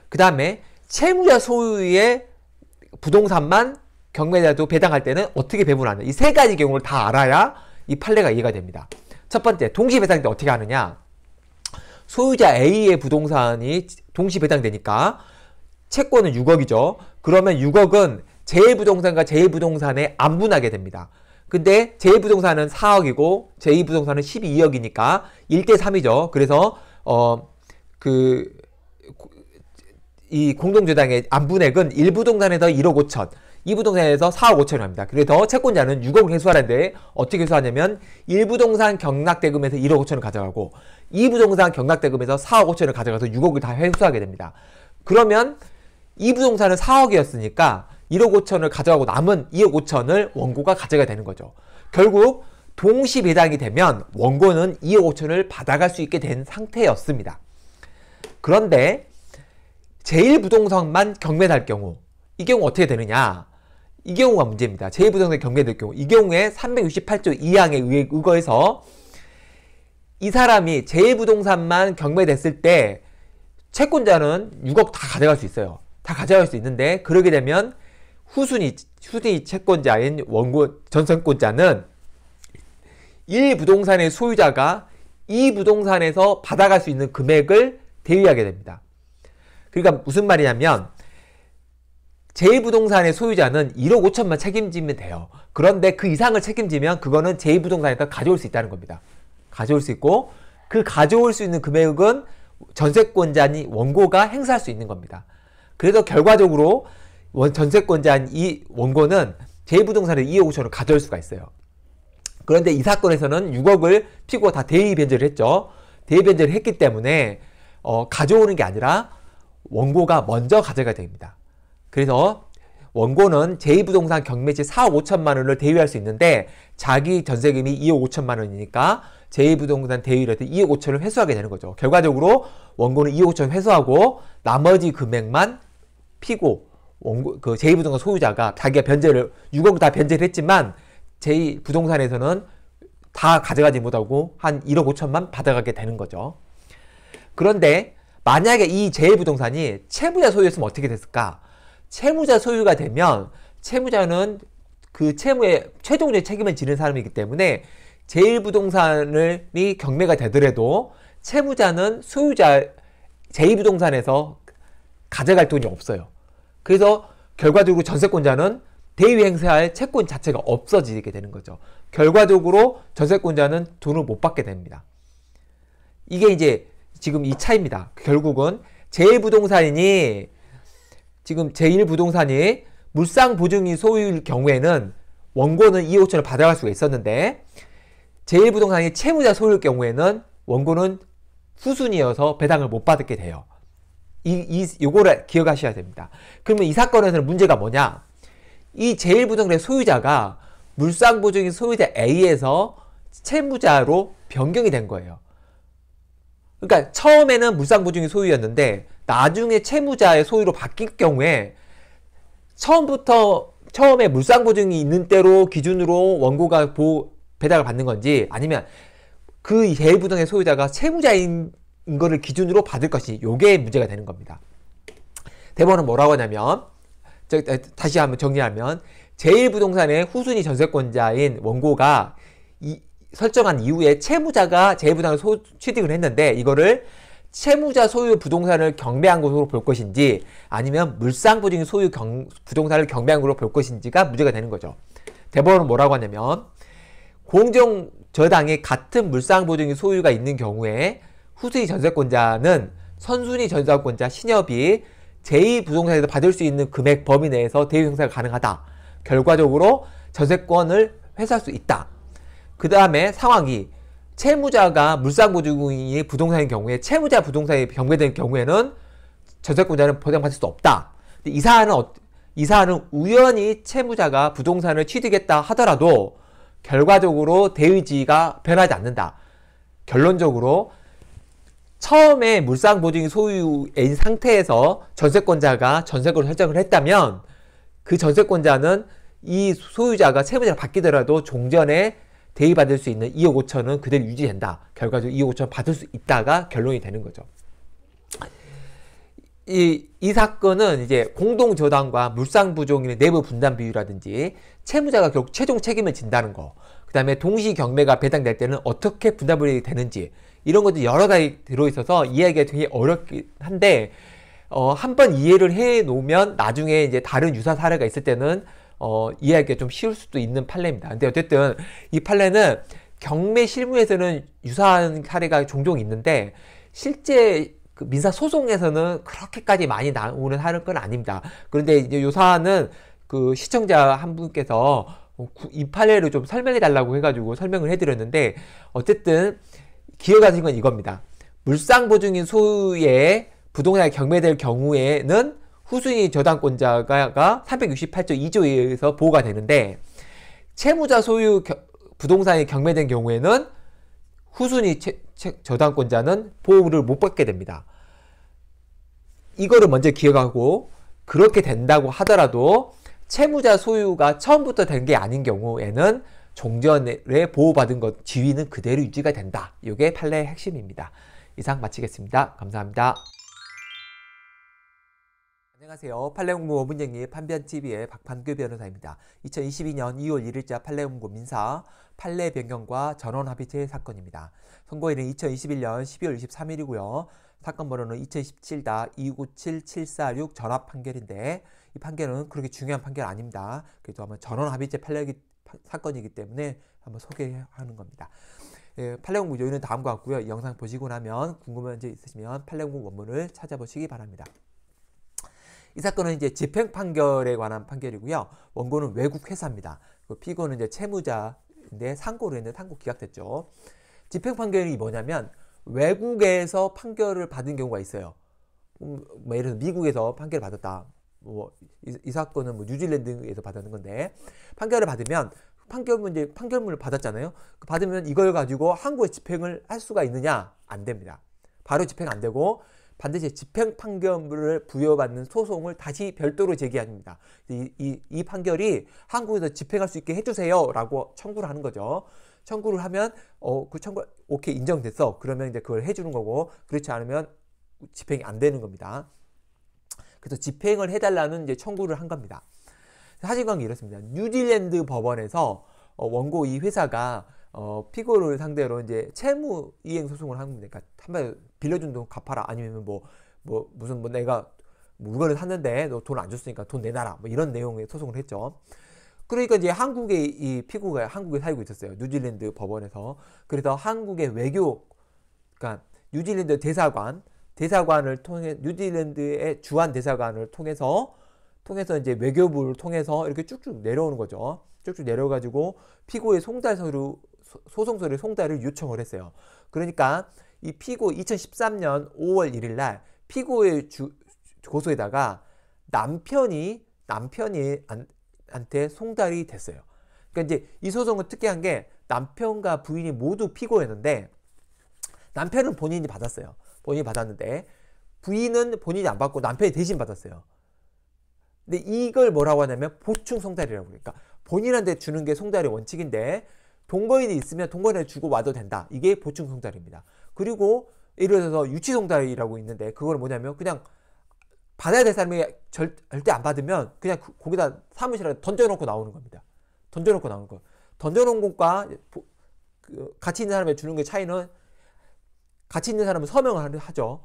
S1: 그 다음에 채무자 소유의 부동산만 경매자도 배당할 때는 어떻게 배분하냐. 느이세 가지 경우를 다 알아야 이 판례가 이해가 됩니다. 첫 번째, 동시 배당 때 어떻게 하느냐. 소유자 A의 부동산이 동시 배당되니까 채권은 6억이죠. 그러면 6억은 제1부동산과 제2부동산에 안 분하게 됩니다. 근데 제1부동산은 4억이고 제2부동산은 12억이니까 1대3이죠. 그래서 어 그이 공동주당의 안분액은 1부동산에서 1억 5천, 2부동산에서 4억 5천을 합니다. 그래서 채권자는 6억을 회수하는데 어떻게 회수하냐면 1부동산 경락대금에서 1억 5천을 가져가고 2부동산 경락대금에서 4억 5천을 가져가서 6억을 다 회수하게 됩니다. 그러면 2부동산은 4억이었으니까 1억 5천을 가져가고 남은 2억 5천을 원고가 가져가야 되는 거죠. 결국 동시 배당이 되면 원고는 2억 5천을 받아갈 수 있게 된 상태였습니다. 그런데 제1부동산만 경매될 경우 이 경우 어떻게 되느냐 이 경우가 문제입니다. 제1부동산 경매될 경우 이 경우에 368조 2항에 의거해서 이 사람이 제1부동산만 경매됐을 때 채권자는 6억 다 가져갈 수 있어요. 다 가져갈 수 있는데 그러게 되면 후순위 후순위 채권자인 원고 전선권자는 1부동산의 소유자가 2부동산에서 받아갈 수 있는 금액을 대위하게 됩니다. 그러니까 무슨 말이냐면 제2부동산의 소유자는 1억 5천만 책임지면 돼요. 그런데 그 이상을 책임지면 그거는 제2부동산에다 가져올 수 있다는 겁니다. 가져올 수 있고 그 가져올 수 있는 금액은 전세권자니 원고가 행사할 수 있는 겁니다. 그래서 결과적으로 전세권자인 이 원고는 제2부동산에 2억 5천을 가져올 수가 있어요. 그런데 이 사건에서는 6억을 피고다 대의 변제를 했죠. 대의 변제를 했기 때문에 어, 가져오는 게 아니라 원고가 먼저 가져가야 됩니다. 그래서 원고는 제2부동산 경매지 4억 5천만 원을 대위할 수 있는데 자기 전세금이 2억 5천만 원이니까 제2부동산 대위를 해서 2억 5천을 회수하게 되는 거죠. 결과적으로 원고는 2억 5천 을 회수하고 나머지 금액만 피고 원고, 그 제2부동산 소유자가 자기가 변제를 6억을 다 변제를 했지만 제2부동산에서는 다 가져가지 못하고 한 1억 5천만 받아가게 되는 거죠. 그런데 만약에 이제1부동산이 채무자 소유였으면 어떻게 됐을까? 채무자 소유가 되면 채무자는 그 채무의 최종적 인 책임을 지는 사람이기 때문에 제1부동산이 경매가 되더라도 채무자는 소유자 제2부동산에서 가져갈 돈이 없어요. 그래서 결과적으로 전세권자는 대위 행사할 채권 자체가 없어지게 되는 거죠. 결과적으로 전세권자는 돈을 못 받게 됩니다. 이게 이제 지금 이 차입니다. 결국은 제1부동산이니 지금 제1부동산이 물상보증인 소유일 경우에는 원고는 2억 5천을 받아갈 수가 있었는데 제1부동산이 채무자 소유일 경우에는 원고는 후순위여서 배당을 못 받게 돼요. 이, 이, 요거를 기억하셔야 됩니다. 그러면 이 사건에서는 문제가 뭐냐? 이 제1부동산의 소유자가 물상보증인 소유자 A에서 채무자로 변경이 된 거예요. 그러니까 처음에는 물상보증이 소유였는데 나중에 채무자의 소유로 바뀔 경우에 처음부터 처음에 물상보증이 있는 때로 기준으로 원고가 보, 배당을 받는 건지 아니면 그예부동의 소유자가 채무자인 거를 기준으로 받을 것이 요게 문제가 되는 겁니다. 대번은 뭐라고 하냐면 저, 다시 한번 정리하면 제1부동산의 후순위 전세권자인 원고가 이, 설정한 이후에 채무자가 재부당을 취득을 했는데 이거를 채무자 소유 부동산을 경매한 것으로 볼 것인지 아니면 물상보증인 소유 경, 부동산을 경매한 것으로 볼 것인지가 문제가 되는 거죠. 대법원은 뭐라고 하냐면 공정 저당에 같은 물상보증인 소유가 있는 경우에 후순위 전세권자는 선순위 전세권자 신협이 제2부동산에서 받을 수 있는 금액 범위 내에서 대위생사가 가능하다. 결과적으로 전세권을 회수할 수 있다. 그 다음에 상황이 채무자가 물상보증인이 부동산인 경우에 채무자 부동산이 경매된 경우에는 저작권자는 보장받을 수 없다. 이 사안은 어, 이 사안은 우연히 채무자가 부동산을 취득했다 하더라도 결과적으로 대의지가 변하지 않는다. 결론적으로 처음에 물상보증이 소유인 상태에서 전세권자가 전세권을 설정을 했다면 그 전세권자는 이 소유자가 채무자를 바뀌더라도 종전에 대위받을수 있는 2억 5천은 그대로 유지된다. 결과적으로 2억 5천 받을 수 있다가 결론이 되는 거죠. 이, 이 사건은 이제 공동저당과 물상부종인의 내부 분담 비율이라든지 채무자가 결국 최종 책임을 진다는 거, 그 다음에 동시 경매가 배당될 때는 어떻게 분담이 되는지 이런 것도 여러 가지 들어있어서 이해하기가 되게 어렵긴 한데 어, 한번 이해를 해 놓으면 나중에 이제 다른 유사 사례가 있을 때는 어, 이해하기가 좀 쉬울 수도 있는 판례입니다. 근데 어쨌든 이 판례는 경매 실무에서는 유사한 사례가 종종 있는데 실제 그 민사 소송에서는 그렇게까지 많이 나오는 하는 건 아닙니다. 그런데 이제 요 사안은 그 시청자 한 분께서 이 판례를 좀 설명해 달라고 해가지고 설명을 해드렸는데 어쨌든 기회가 생긴 건 이겁니다. 물상 보증인 소유의 부동산이 경매될 경우에는 후순위 저당권자가 368조 2조에 의해서 보호가 되는데 채무자 소유 겨, 부동산이 경매된 경우에는 후순위 채, 채, 저당권자는 보호를 못 받게 됩니다. 이거를 먼저 기억하고 그렇게 된다고 하더라도 채무자 소유가 처음부터 된 게 아닌 경우에는 종전에 보호받은 것 지위는 그대로 유지가 된다. 이게 판례의 핵심입니다. 이상 마치겠습니다. 감사합니다. 안녕하세요. 팔레옹고 오분쟁이 판변TV의 박판규 변호사입니다. 2022년 2월 1일자 팔레옹고 민사 판례 변경과 전원 합의체 사건입니다. 선고일은 2021년 12월 23일이고요. 사건 번호는 2017-297746 전합 판결인데 이 판결은 그렇게 중요한 판결 아닙니다. 그래도 아마 전원 합의체 판례 사건이기 때문에 한번 소개하는 겁니다. 예, 팔레옹고 요인은 다음과 같고요. 영상 보시고 나면 궁금한 점 있으시면 팔레옹고 원문을 찾아보시기 바랍니다. 이 사건은 이제 집행 판결에 관한 판결이고요. 원고는 외국 회사입니다. 그 피고는 이제 채무자인데 상고로 했는데 상고 기각됐죠. 집행 판결이 뭐냐면 외국에서 판결을 받은 경우가 있어요. 음, 뭐 예를 들어 미국에서 판결을 받았다. 뭐, 이, 이 사건은 뭐 뉴질랜드에서 받았는 건데 판결을 받으면 판결문 이제 판결문을 받았잖아요. 그 받으면 이걸 가지고 한국에 집행을 할 수가 있느냐? 안 됩니다. 바로 집행 안 되고 반드시 집행 판결을 부여받는 소송을 다시 별도로 제기합니다. 이, 이, 이 판결이 한국에서 집행할 수 있게 해주세요라고 청구를 하는 거죠. 청구를 하면 어, 그 청구 오케이 인정됐어. 그러면 이제 그걸 해주는 거고 그렇지 않으면 집행이 안 되는 겁니다. 그래서 집행을 해달라는 이제 청구를 한 겁니다. 사실관계 이렇습니다. 뉴질랜드 법원에서 어, 원고 이 회사가 어, 피고를 상대로 이제 채무 이행 소송을 한 겁니다. 그러니까 한마디로 빌려준 돈 갚아라 아니면 뭐뭐 뭐, 무슨 뭐 내가 뭐 물건을 샀는데 너 돈 안 줬으니까 돈 내놔라 뭐 이런 내용의 소송을 했죠. 그러니까 이제 한국의 이 피고가 한국에 살고 있었어요. 뉴질랜드 법원에서. 그래서 한국의 외교 그러니까 뉴질랜드 대사관 대사관을 통해 뉴질랜드의 주한 대사관을 통해서 통해서 이제 외교부를 통해서 이렇게 쭉쭉 내려오는 거죠. 쭉쭉 내려가지고 피고의 송달 서류 소송 서류 송달을 요청을 했어요. 그러니까 이 피고 2013년 5월 1일 날 피고의 주, 고소에다가 남편이 남편이 한테 송달이 됐어요. 그러니까 이제 이 소송은 특이한 게 남편과 부인이 모두 피고였는데 남편은 본인이 받았어요. 본인이 받았는데 부인은 본인이 안 받고 남편이 대신 받았어요. 근데 이걸 뭐라고 하냐면 보충 송달이라고 그러니까 본인한테 주는 게 송달의 원칙인데 동거인이 있으면 동거인에 주고 와도 된다. 이게 보충 송달입니다. 그리고 예를 들어서 유치송달이라고 있는데 그걸 뭐냐면 그냥 받아야 될 사람이 절, 절대 안 받으면 그냥 그, 거기다 사무실에 던져놓고 나오는 겁니다. 던져놓고 나오는 거. 던져놓은 것과 그 같이 있는 사람에 주는 게 차이는 같이 있는 사람은 서명을 하죠.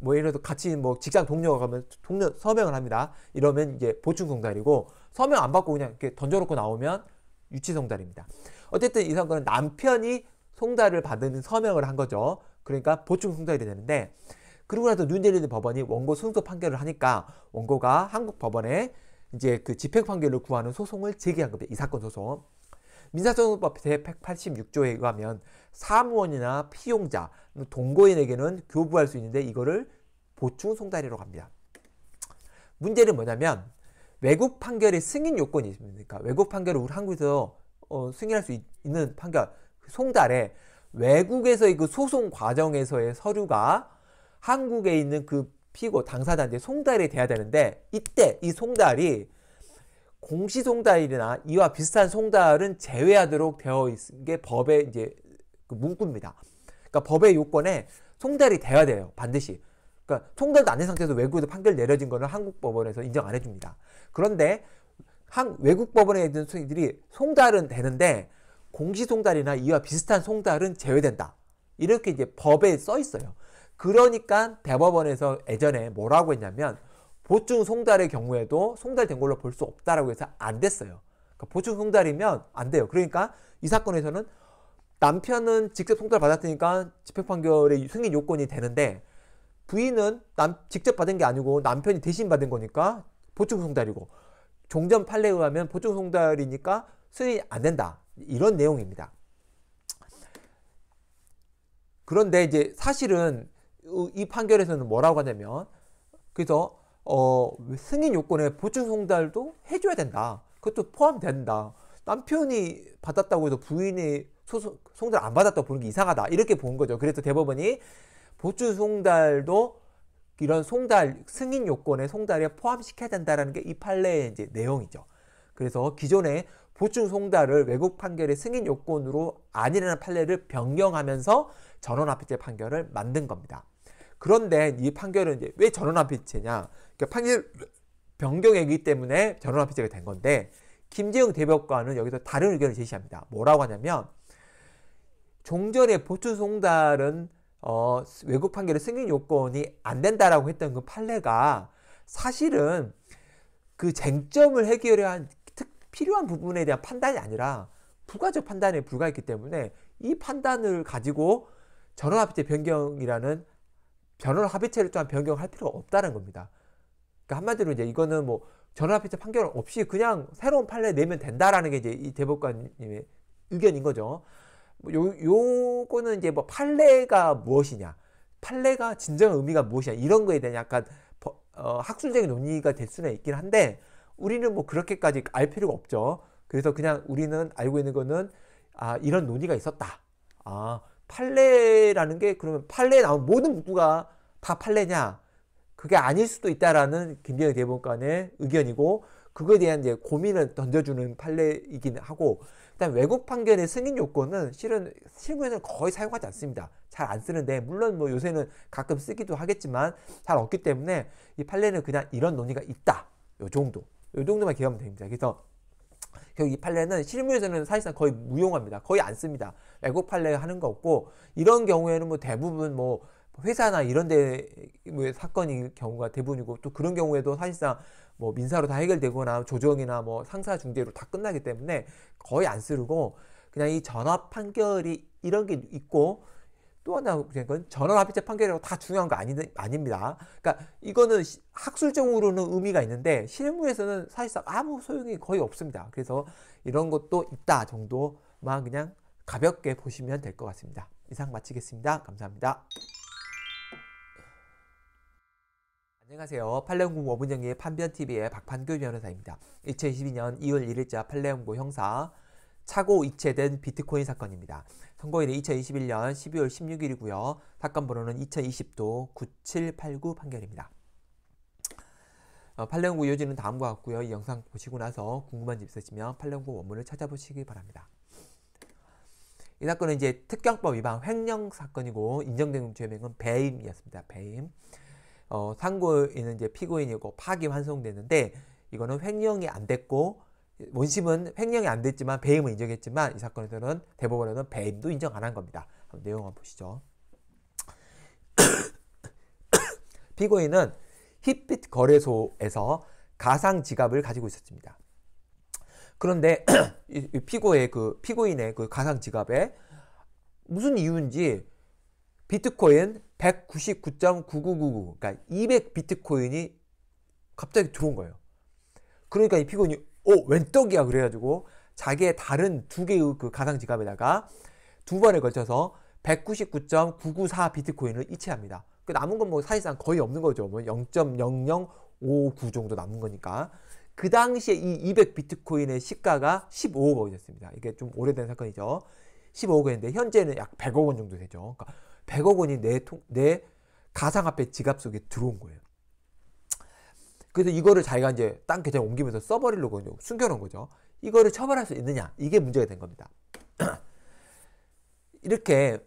S1: 뭐 예를 들어 같이 뭐 직장 동료가 가면 동료 서명을 합니다. 이러면 이제 보충 송달이고 서명 안 받고 그냥 이렇게 던져놓고 나오면 유치 송달입니다. 어쨌든 이 사건은 남편이 송달을 받은 서명을 한 거죠. 그러니까 보충 승소일이 되는데 그러고 나서 눈질리는 법원이 원고 승소 판결을 하니까 원고가 한국 법원에 이제 그 집행 판결을 구하는 소송을 제기한 겁니다. 이 사건 소송. 민사소송법 제186조에 의하면 사무원이나 피용자, 동거인에게는 교부할 수 있는데 이거를 보충 송달이라고 합니다. 문제는 뭐냐면 외국 판결의 승인 요건이 있습니까? 외국 판결을 우리 한국에서 어, 승인할 수 있, 는 판결 송달에 외국에서의 그 소송 과정에서의 서류가 한국에 있는 그 피고 당사자한테 송달이 돼야 되는데 이때 이 송달이 공시송달이나 이와 비슷한 송달은 제외하도록 되어 있는 게 법의 이제 그 문구입니다. 그러니까 법의 요건에 송달이 돼야 돼요. 반드시. 그러니까 송달도 안 된 상태에서 외국에서 판결 내려진 거는 한국 법원에서 인정 안 해줍니다. 그런데 한 외국 법원에 있는 소인들이 송달은 되는데 공시송달이나 이와 비슷한 송달은 제외된다. 이렇게 이제 법에 써 있어요. 그러니까 대법원에서 예전에 뭐라고 했냐면 보충 송달의 경우에도 송달된 걸로 볼 수 없다라고 해서 안 됐어요. 그러니까 보충 송달이면 안 돼요. 그러니까 이 사건에서는 남편은 직접 송달 받았으니까 집행 판결의 승인 요건이 되는데 부인은 남, 직접 받은 게 아니고 남편이 대신 받은 거니까 보충 송달이고 종전 판례에 의하면 보충 송달이니까 승인이 안 된다. 이런 내용입니다. 그런데 이제 사실은 이 판결에서는 뭐라고 하냐면 그래서 어, 승인 요건에 보증 송달도 해줘야 된다. 그것도 포함된다. 남편이 받았다고 해서 부인이 소송, 송달 안 받았다고 보는 게 이상하다. 이렇게 본 거죠. 그래서 대법원이 보증 송달도 이런 송달, 승인 요건에 송달에 포함시켜야 된다라는 게 이 판례의 이제 내용이죠. 그래서 기존에 보충 송달을 외국 판결의 승인 요건으로 아니라는 판례를 변경하면서 전원합의체 판결을 만든 겁니다. 그런데 이 판결은 이제 왜 전원합의체냐? 그러니까 판결 변경이기 때문에 전원합의체가 된 건데 김재영 대법관은 여기서 다른 의견을 제시합니다. 뭐라고 하냐면 종전의 보충 송달은 어, 외국 판결의 승인 요건이 안 된다라고 했던 그 판례가 사실은 그 쟁점을 해결해야 한 필요한 부분에 대한 판단이 아니라 부가적 판단에 불과했기 때문에 이 판단을 가지고 전원합의체 변경이라는 전원합의체를 또한 변경할 필요가 없다는 겁니다. 그러니까 한마디로 이제 이거는 뭐 전원합의체 판결 없이 그냥 새로운 판례 내면 된다라는 게 이제 이 대법관님의 의견인 거죠. 뭐 요, 요거는 이제 뭐 판례가 무엇이냐, 판례가 진정한 의미가 무엇이냐, 이런 거에 대한 약간 어, 학술적인 논의가 될 수는 있긴 한데, 우리는 뭐 그렇게까지 알 필요가 없죠. 그래서 그냥 우리는 알고 있는 거는 아, 이런 논의가 있었다. 아, 판례라는 게 그러면 판례에 나온 모든 문구가 다 판례냐? 그게 아닐 수도 있다라는 김대영 대법관의 의견이고 그거에 대한 이제 고민을 던져주는 판례이긴 하고 일단 외국 판결의 승인 요건은 실은 실무에서는 거의 사용하지 않습니다. 잘 안 쓰는데 물론 뭐 요새는 가끔 쓰기도 하겠지만 잘 없기 때문에 이 판례는 그냥 이런 논의가 있다. 요 정도 이 정도만 기억하면 됩니다. 그래서 결국 이 판례는 실무에서는 사실상 거의 무용합니다. 거의 안 씁니다. 외국 판례 하는 거 없고 이런 경우에는 뭐 대부분 뭐 회사나 이런 데 뭐 사건이 경우가 대부분이고 또 그런 경우에도 사실상 뭐 민사로 다 해결되거나 조정이나 뭐 상사 중재로 다 끝나기 때문에 거의 안 쓰고 그냥 이 전합 판결이 이런 게 있고 또 하나 그런 건 전원합의체 판결이라고 다 중요한 거 아니, 아닙니다. 그러니까 이거는 학술적으로는 의미가 있는데 실무에서는 사실상 아무 소용이 거의 없습니다. 그래서 이런 것도 있다 정도만 그냥 가볍게 보시면 될 것 같습니다. 이상 마치겠습니다. 감사합니다. 안녕하세요. 팔레온고 어문영기의 판변TV의 박판교 변호사입니다. 2022년 2월 1일자 팔레온고 형사 차고 이체된 비트코인 사건입니다. 선고일이 2021년 12월 16일이고요. 사건 번호는 2020도 9789 판결입니다. 어, 판례구이지는 다음과 같고요. 이 영상 보시고 나서 궁금한 점 있으시면 판례구 원문을 찾아보시기 바랍니다. 이 사건은 이제 특경법 위반 횡령 사건이고 인정된 죄명은 배임이었습니다. 배임. 어, 상고인은 이제 피고인이고 파기 환송되는데 이거는 횡령이 안 됐고 원심은 횡령이 안 됐지만 배임을 인정했지만 이 사건에서는 대법원에는 서 배임도 인정 안 한 겁니다. 내용 한번 보시죠. 피고인은 힙빛 거래소에서 가상 지갑을 가지고 있었습니다. 그런데 피고의 그 피고인의 그 가상 지갑에 무슨 이유인지 비트코인 199.9999 그러니까 200 비트코인이 갑자기 들어온 거예요. 그러니까 이 피고인이 오, 웬떡이야. 그래가지고 자기의 다른 두 개의 그 가상 지갑에다가 두 번에 걸쳐서 199.994 비트코인을 이체합니다. 그 남은 건 뭐 사실상 거의 없는 거죠. 뭐 0.0059 정도 남은 거니까. 그 당시에 이 200 비트코인의 시가가 15억 원이었습니다. 이게 좀 오래된 사건이죠. 15억 원인데 현재는 약 100억 원 정도 되죠. 그러니까 100억 원이 내 통, 내 가상화폐 지갑 속에 들어온 거예요. 그래서 이거를 자기가 이제 딴 계좌에 옮기면서 써버리려고 숨겨놓은 거죠. 이거를 처벌할 수 있느냐 이게 문제가 된 겁니다. 이렇게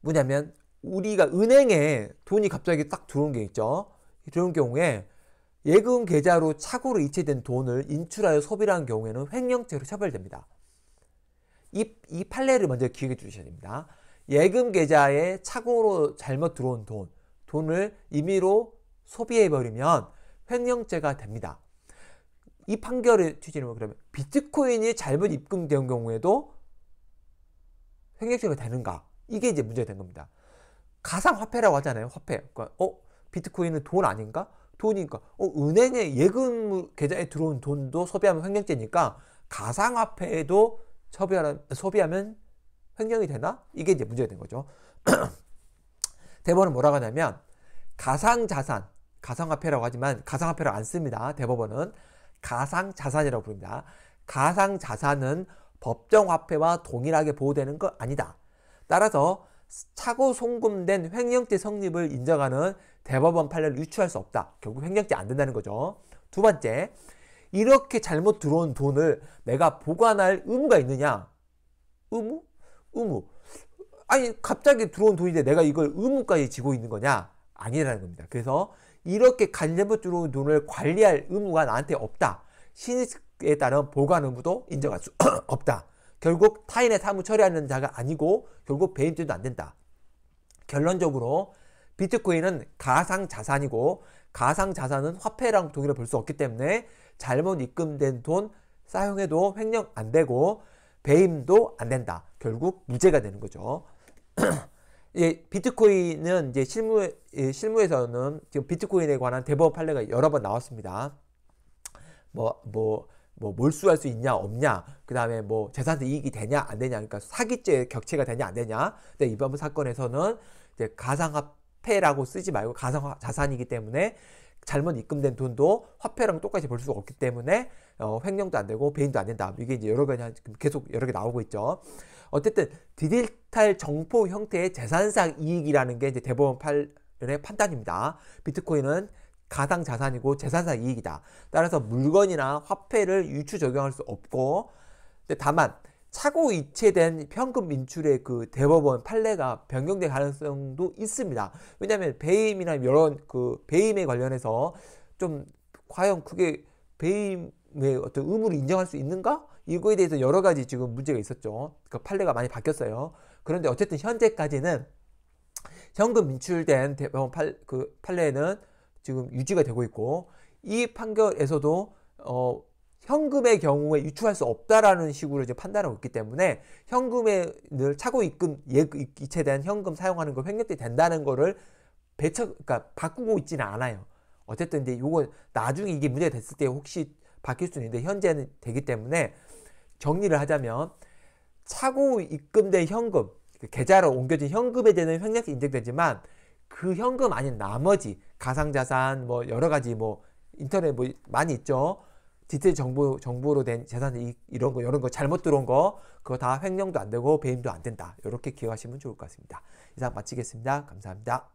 S1: 뭐냐면 우리가 은행에 돈이 갑자기 딱 들어온 게 있죠. 들어온 경우에 예금 계좌로 착오로 이체된 돈을 인출하여 소비를 한 경우에는 횡령죄로 처벌됩니다. 이, 이 판례를 먼저 기억해 주셔야 됩니다. 예금 계좌에 착오로 잘못 들어온 돈, 돈을 임의로 소비해버리면 횡령죄가 됩니다. 이 판결의 취지는 뭐 그러면 비트코인이 잘못 입금된 경우에도 횡령죄가 되는가? 이게 이제 문제가 된 겁니다. 가상화폐라고 하잖아요. 화폐. 그러니까 어? 비트코인은 돈 아닌가? 돈이니까 어, 은행에 예금 계좌에 들어온 돈도 소비하면 횡령죄니까 가상화폐에도 소비하면, 소비하면 횡령이 되나? 이게 이제 문제가 된 거죠. 대법원은 뭐라고 하냐면 가상자산, 가상화폐라고 하지만 가상화폐를 안 씁니다. 대법원은 가상자산이라고 부릅니다. 가상자산은 법정화폐와 동일하게 보호되는 것 아니다. 따라서 차고 송금된 횡령죄 성립을 인정하는 대법원 판례를 유추할 수 없다. 결국 횡령죄 안 된다는 거죠. 두 번째, 이렇게 잘못 들어온 돈을 내가 보관할 의무가 있느냐? 의무? 의무. 아니, 갑자기 들어온 돈인데 내가 이걸 의무까지 지고 있는 거냐? 아니라는 겁니다. 그래서 이렇게 간세포증으로 눈을 관리할 의무가 나한테 없다. 신의에 따른 보관 의무도 인정할 수 없다. 결국 타인의 사무 처리하는 자가 아니고 결국 배임죄도 안 된다. 결론적으로 비트코인은 가상 자산이고 가상 자산은 화폐랑 동일해 볼수 없기 때문에 잘못 입금된 돈 사용해도 횡령 안 되고 배임도 안 된다. 결국 무죄가 되는 거죠. 예, 비트코인은 이제 실무 예, 실무에서는 지금 비트코인에 관한 대법 판례가 여러 번 나왔습니다. 뭐 뭐, 뭐 몰수할 수 있냐 없냐 그 다음에 뭐 재산세 이익이 되냐 안 되냐 그러니까 사기죄 격체가 되냐 안 되냐 근데 이번 사건에서는 이제 가상화폐라고 쓰지 말고 가상자산이기 때문에 잘못 입금된 돈도 화폐랑 똑같이 벌 수가 없기 때문에 어, 횡령도 안 되고 배임도 안 된다 이게 이제 여러 가지 계속 여러 개 나오고 있죠 어쨌든 디지털 정포 형태의 재산상 이익이라는 게 이제 대법원 판례의 판단입니다. 비트코인은 가상 자산이고 재산상 이익이다. 따라서 물건이나 화폐를 유추 적용할 수 없고 다만 차고 이체된 현금 인출의 그 대법원 판례가 변경될 가능성도 있습니다. 왜냐하면 배임이나 이런 그 배임에 관련해서 좀 과연 그게 배임의 어떤 의무를 인정할 수 있는가? 이거에 대해서 여러 가지 지금 문제가 있었죠. 그 판례가 많이 바뀌었어요. 그런데 어쨌든 현재까지는 현금 인출된 대법원 어, 팔, 그 판례는 지금 유지가 되고 있고 이 판결에서도 어, 현금의 경우에 유출할수 없다라는 식으로 이제 판단하고 있기 때문에 현금에 늘 차고 입금 예, 이체 대한 현금 사용하는 거 횡령돼 된다는 거를 배척 그러니까 바꾸고 있지는 않아요. 어쨌든 이제 요거 나중에 이게 문제가 됐을 때 혹시 바뀔 수 있는데 현재는 되기 때문에 정리를 하자면 차고 입금된 현금, 그 계좌로 옮겨진 현금에 대한 횡령이 인정되지만 그 현금 아닌 나머지 가상자산 뭐 여러 가지 뭐 인터넷 뭐 많이 있죠. 디테일 정보 정보로 된 재산 이런 거 이런 거 잘못 들어온 거 그거 다 횡령도 안 되고 배임도 안 된다. 이렇게 기억하시면 좋을 것 같습니다. 이상 마치겠습니다. 감사합니다.